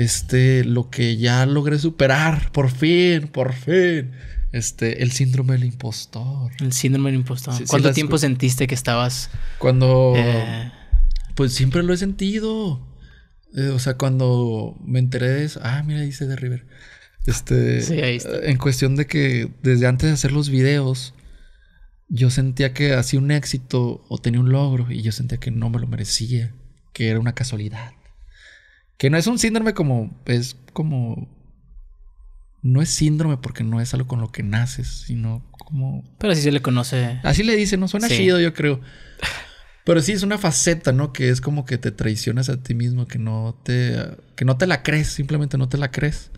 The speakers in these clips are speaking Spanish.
este, lo que ya logré superar, por fin, por fin. Este, el síndrome del impostor. El síndrome del impostor. ¿Cuánto tiempo sentiste que estabas? Cuando... Eh, pues siempre lo he sentido. Eh, o sea, cuando me enteré de eso... Ah, mira, dice de River. Este, eh, En cuestión de que desde antes de hacer los videos, yo sentía que hacía un éxito o tenía un logro y yo sentía que no me lo merecía, que era una casualidad. Que no es un síndrome como. Es como. No es síndrome porque no es algo con lo que naces, sino como. Pero así se le conoce. Así le dicen, ¿no? Suena chido, yo creo. Pero sí es una faceta, ¿no? Que es como que te traicionas a ti mismo, que no te. que no te la crees, simplemente no te la crees.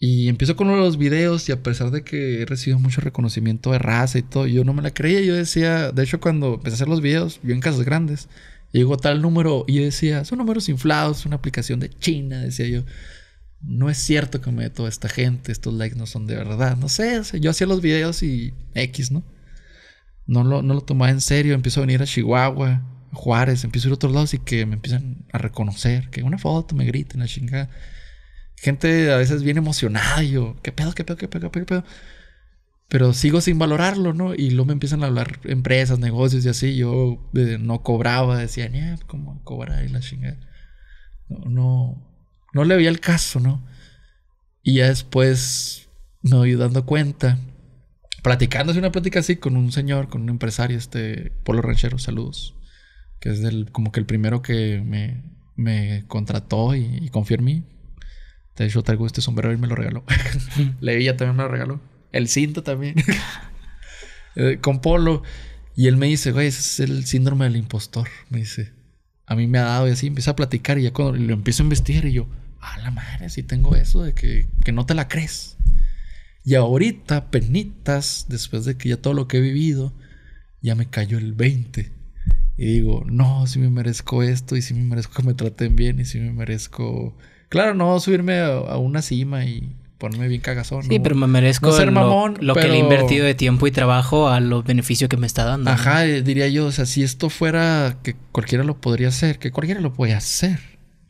Y empiezo con uno de los videos y a pesar de que he recibido mucho reconocimiento de raza y todo, yo no me la creía. Yo decía, de hecho, cuando empecé a hacer los videos, yo en casas grandes, Llegó tal número y decía, son números inflados, una aplicación de China, decía yo. No es cierto que me dé toda esta gente, estos likes no son de verdad, no sé, yo hacía los videos y X, ¿no? No lo, no lo tomaba en serio, empiezo a venir a Chihuahua, Juárez, empiezo a ir a otros lados y que me empiezan a reconocer, que una foto me griten, la chingada. Gente a veces viene emocionada, y yo, qué pedo, qué pedo, qué pedo? Qué pedo? pero sigo sin valorarlo, ¿no? Y luego me empiezan a hablar empresas, negocios y así. Yo no cobraba, decían, eh, pues, ¿cómo cobrar ahí la chingada? No, no, no le veía el caso, ¿no? Y ya después me voy dando cuenta, platicándose una plática así con un señor, con un empresario, este Polo Ranchero, saludos, que es como que el primero que me, me contrató y, y confió en mí. traigo este sombrero y me lo regaló. leía también me lo regaló. El cinto también. Eh, con polo. Y él me dice, güey, ese es el síndrome del impostor. Me dice, a mí me ha dado y así. Empieza a platicar y ya cuando lo empiezo a investigar y yo, a la madre, si tengo eso de que, no te la crees. Y ahorita, penitas, después de que ya todo lo que he vivido, ya me cayó el 20. Y digo, no, si me merezco esto y si me merezco que me traten bien y si me merezco... Claro, no subirme a una cima y ponerme bien cagazón. Sí, pero me merezco lo, que le he invertido de tiempo y trabajo a los beneficios que me está dando. Ajá, eh, diría yo, o sea, si esto fuera que cualquiera lo podría hacer, que cualquiera lo puede hacer,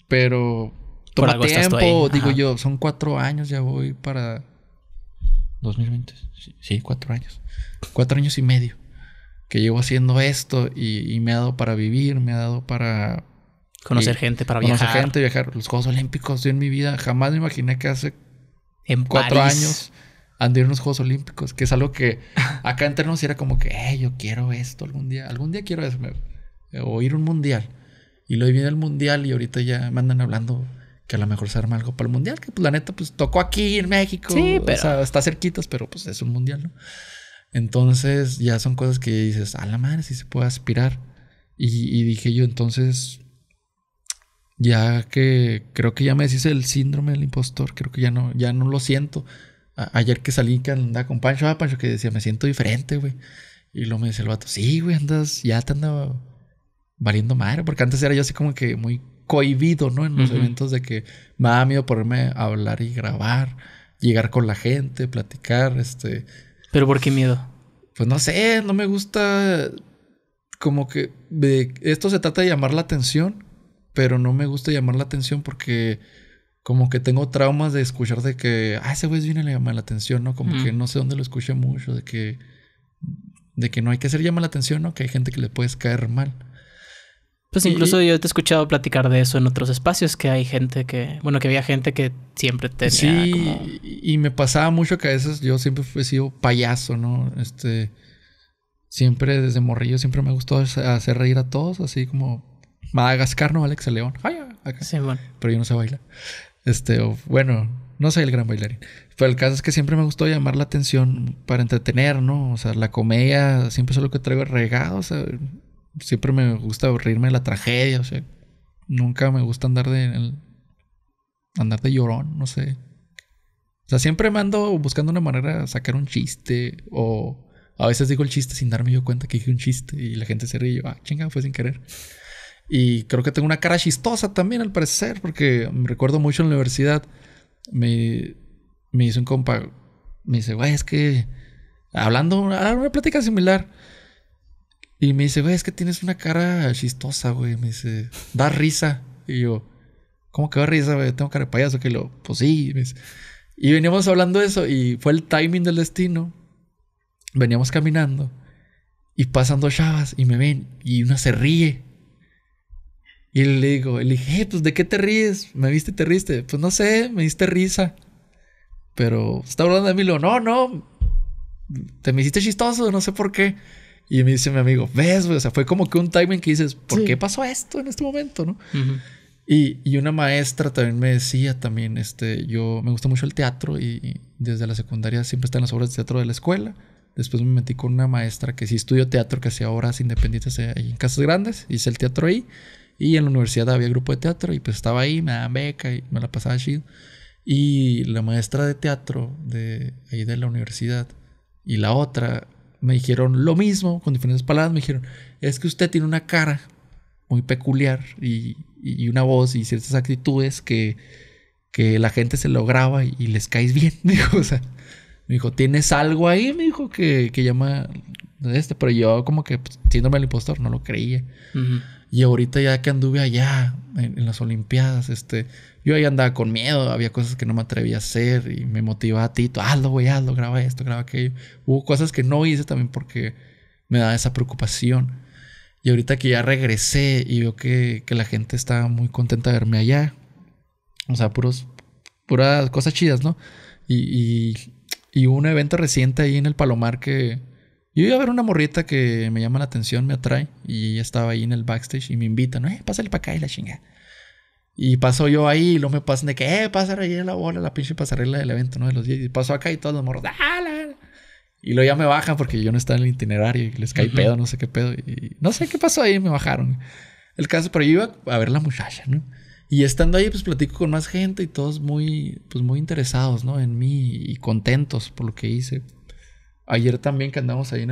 pero toma tiempo, digo yo, son cuatro años, ya voy para 2020, sí, cuatro años, cuatro años y medio que llevo haciendo esto y, y me ha dado para vivir, me ha dado para Conocer gente para viajar. Conocer gente, viajar. Los Juegos Olímpicos, yo en mi vida jamás me imaginé que hace en cuatro años andar en los Juegos Olímpicos, que es algo que acá entre nos era como que, eh, yo quiero esto algún día, algún día quiero eso, eh, o ir a un mundial. Y luego viene el mundial y ahorita ya me andan hablando que a lo mejor se arma algo para el mundial, que pues la neta, pues tocó aquí en México, sí, pero... está cerquitas, pero pues es un mundial, ¿no? Entonces ya son cosas que dices, a la madre, si se puede aspirar. y dije yo, entonces ya que creo que ya me decís el síndrome del impostor, creo que ya no, ya no lo siento. ayer que salí que andaba con Pancho, ah, Pancho que decía, me siento diferente, güey. Y luego me dice el vato, sí, güey, andas, ya te andaba valiendo madre, porque antes era yo así como que muy cohibido, ¿no? En los eventos de que me da miedo ponerme a hablar y grabar, llegar con la gente, platicar, este... ¿Pero por qué miedo? Pues no sé, no me gusta como que... esto se trata de llamar la atención pero no me gusta llamar la atención porque como que tengo traumas de escuchar de que, ah, ese güey viene le llama la atención, ¿no? Como que no sé dónde lo escuché mucho, de que, de que no hay que hacer llamar la atención, ¿no? Que hay gente que le puedes caer mal. Pues incluso yo te he escuchado platicar de eso en otros espacios, que hay gente que, bueno, que había gente que siempre te... Sí, y me pasaba mucho que a veces yo siempre he sido payaso, ¿no? Este, siempre desde morrillo, siempre me gustó hacer reír a todos, así como Madagascar, ¿no? Alex León. Pero yo no sé bailar. Este, bueno, no soy el gran bailarín. Pero el caso es que siempre me gustó llamar la atención para entretener, ¿no? O sea, la comedia siempre es lo que traigo regado. siempre me gusta reírme de la tragedia. O sea, nunca me gusta andar de. andar de llorón, no sé. O sea, siempre me ando buscando una manera de sacar un chiste. O a veces digo el chiste sin darme yo cuenta que dije un chiste y la gente se ríe y yo, ah, chinga, fue sin querer. Y creo que tengo una cara chistosa también, al parecer, porque me recuerdo mucho en la universidad. Me, me hizo un compa, me dice, güey, es que hablando, ah, una, plática similar. Y me dice, güey, es que tienes una cara chistosa, güey. Me dice, da risa. Y yo, ¿cómo que da risa, güey? Tengo cara de payaso. Que lo, pues sí. Y veníamos hablando de eso y fue el timing del destino. Veníamos caminando y pasando chavas y me ven y una se ríe. Y le digo, le dije, eh, pues ¿de qué te ríes? ¿Me viste y te riste? Pues no sé, me diste risa. Pero está hablando de mí, digo, no, no, te me hiciste chistoso, no sé por qué. Y me dice mi amigo, ves, o sea, fue como que un timing que dices, ¿por qué pasó esto en este momento, no? y, y, una maestra también me decía también, este, yo me gusta mucho el teatro y, desde la secundaria siempre están las obras de teatro de la escuela. Después me metí con una maestra que sí estudió teatro, que hacía obras independientes ahí en Casas Grandes, hice el teatro ahí. Y en la universidad había grupo de teatro y pues estaba ahí, me daban beca y me la pasaba chido. Y la maestra de teatro de ahí de la universidad y la otra me dijeron lo mismo, con diferentes palabras, me dijeron, es que usted tiene una cara muy peculiar y, y una voz y ciertas actitudes que, que la gente se lo graba y, les caes bien, dijo, o sea, me dijo, tienes algo ahí, me dijo, que, que llama este, pero yo como que pues, el impostor, no lo creía. Y ahorita ya que anduve allá, en, las Olimpiadas, este, yo ahí andaba con miedo, había cosas que no me atrevía a hacer y me motivaba a Tito, hazlo, güey, hazlo, graba esto, graba aquello. Hubo cosas que no hice también porque me daba esa preocupación. Y ahorita que ya regresé y veo que, que la gente está muy contenta de verme allá, o sea, puros, puras cosas chidas, ¿no? Y, y, y un evento reciente ahí en el Palomar que yo iba a ver una morrita que me llama la atención, me atrae. Y ella estaba ahí en el backstage y me invitan, eh, pásale para acá y la chinga. Y paso yo ahí y luego me pasan de que, eh, pásale ahí la bola, la pinche pasarela del evento, ¿no? De los 10. Y paso acá y todos los morros, ah, Y luego ya me bajan porque yo no estaba en el itinerario y les caí pedo, no sé qué pedo. Y no sé qué pasó ahí, me bajaron. El caso, pero yo iba a ver la muchacha, ¿no? Y estando ahí, pues platico con más gente y todos muy, pues muy interesados, ¿no? En mí y contentos por lo que hice. Ayer también que andamos ahí en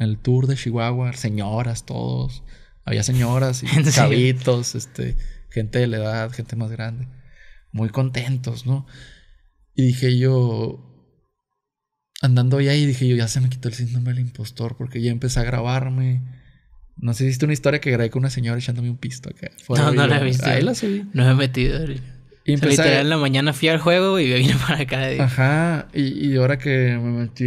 el, tour de Chihuahua, señoras todos. Había señoras y chavitos, este, gente de la edad, gente más grande. Muy contentos, ¿no? Y dije yo, andando ya ahí, dije yo, ya se me quitó el síndrome del impostor porque ya empecé a grabarme. No sé hiciste una historia que grabé con una señora echándome un pisto acá. No, no la he visto. Ahí la subí. No me he metido. Empecé... en la mañana fui al juego y me vine para acá. Ajá, y, ahora que me metí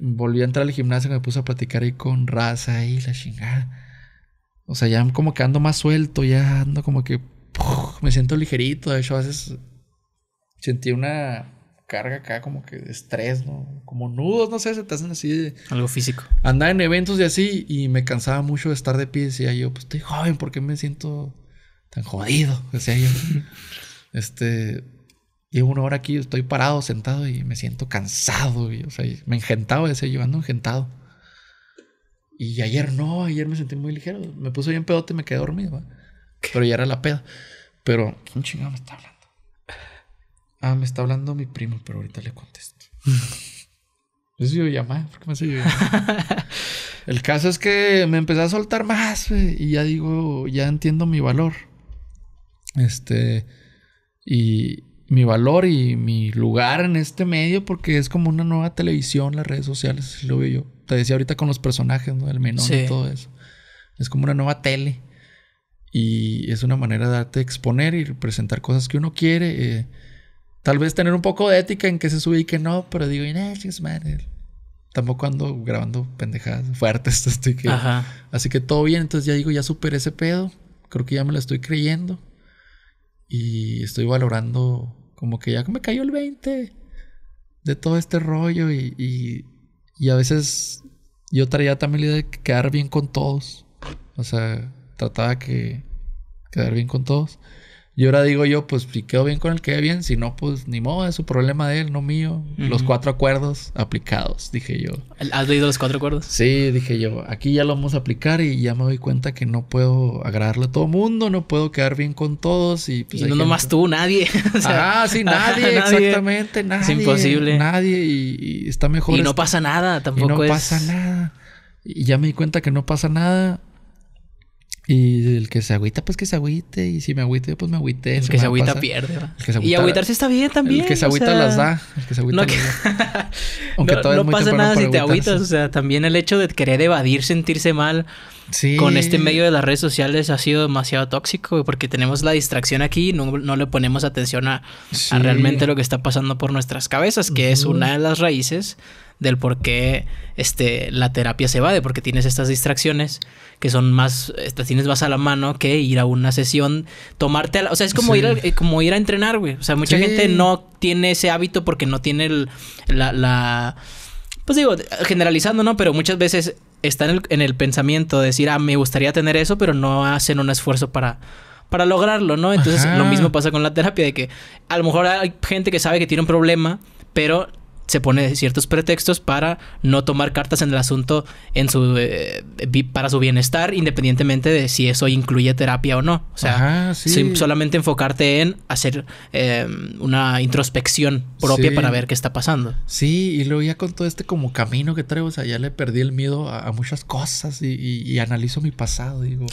Volví a entrar al gimnasio, me puse a platicar ahí con raza y la chingada. O sea, ya como que ando más suelto, ya ando como que... me siento ligerito, de hecho a veces sentí una carga acá como que de estrés, ¿no? Como nudos, no sé, se te hacen así de... Algo físico. Andaba en eventos y así y me cansaba mucho de estar de pie. Decía yo, pues estoy joven, ¿por qué me siento tan jodido? Decía yo. Este, llevo una hora aquí, estoy parado, sentado y me siento cansado. Y, o sea, me engentaba, ese yo ando engentado. Y ayer no, ayer me sentí muy ligero. Me puse bien pedote y me quedé dormido. Pero ya era la peda. Pero, ¿quién chingado me está hablando? Ah, me está hablando mi primo, pero ahorita le contesto. es videollamada, ¿por qué me hace El caso es que me empecé a soltar más, y ya digo, ya entiendo mi valor. Este y mi valor y mi lugar en este medio porque es como una nueva televisión, las redes sociales, lo veo yo. Te decía ahorita con los personajes, ¿no? El menor y todo eso. Es como una nueva tele y es una manera de darte exponer y presentar cosas que uno quiere. Eh, tal vez tener un poco de ética en que se sube y que no, pero digo, y nah, Tampoco ando grabando pendejadas fuertes, estoy que. Así que todo bien, entonces ya digo, ya superé ese pedo. Creo que ya me lo estoy creyendo. Y estoy valorando como que ya me cayó el 20 de todo este rollo y, y, a veces yo traía también la idea de quedar bien con todos. O sea, trataba que quedar bien con todos. Y ahora digo yo, pues si quedo bien con él, que bien, si no, pues ni modo, es su problema de él, no mío. Los cuatro acuerdos aplicados, dije yo. ¿Has leído los cuatro acuerdos? Sí, dije yo, aquí ya lo vamos a aplicar y ya me doy cuenta que no puedo agradarle a todo mundo, no puedo quedar bien con todos y pues... no nomás tú, nadie. ah, sí, nadie, exactamente, nadie. Es imposible. Nadie y, está mejor. Y no pasa nada, tampoco. no pasa nada. Y ya me di cuenta que no pasa nada y el que se agüita, pues que se agüite. Y si me agüite, pues me agüite. El que se agüita pierde. se y agüitarse está bien también. El que se agüita las da. El que se agüita no, las da. no, no pasa nada si te agüitas. O sea, también el hecho de querer evadir, sentirse mal. Con este medio de las redes sociales ha sido demasiado tóxico porque tenemos la distracción aquí y no, no le ponemos atención a, realmente lo que está pasando por nuestras cabezas, que es una de las raíces del por qué este, la terapia se va, de porque tienes estas distracciones que son más, estas tienes más a la mano que ir a una sesión, tomarte o sea, es como, ir a, eh, como ir a entrenar, güey. O sea, mucha gente no tiene ese hábito porque no tiene el, la, la, pues digo, generalizando, ¿no? Pero muchas veces está en el, en el pensamiento de decir, ah, me gustaría tener eso, pero no hacen un esfuerzo para, para lograrlo, ¿no? Entonces lo mismo pasa con la terapia, de que a lo mejor hay gente que sabe que tiene un problema, pero se pone ciertos pretextos para no tomar cartas en el asunto en su, eh, para su bienestar, independientemente de si eso incluye terapia o no. O sea, solamente enfocarte en hacer em, una introspección propia para ver qué está pasando. Sí, y luego ya con todo este como camino que traigo, o sea, ya le perdí el miedo a, muchas cosas y, y, analizo mi pasado, digo.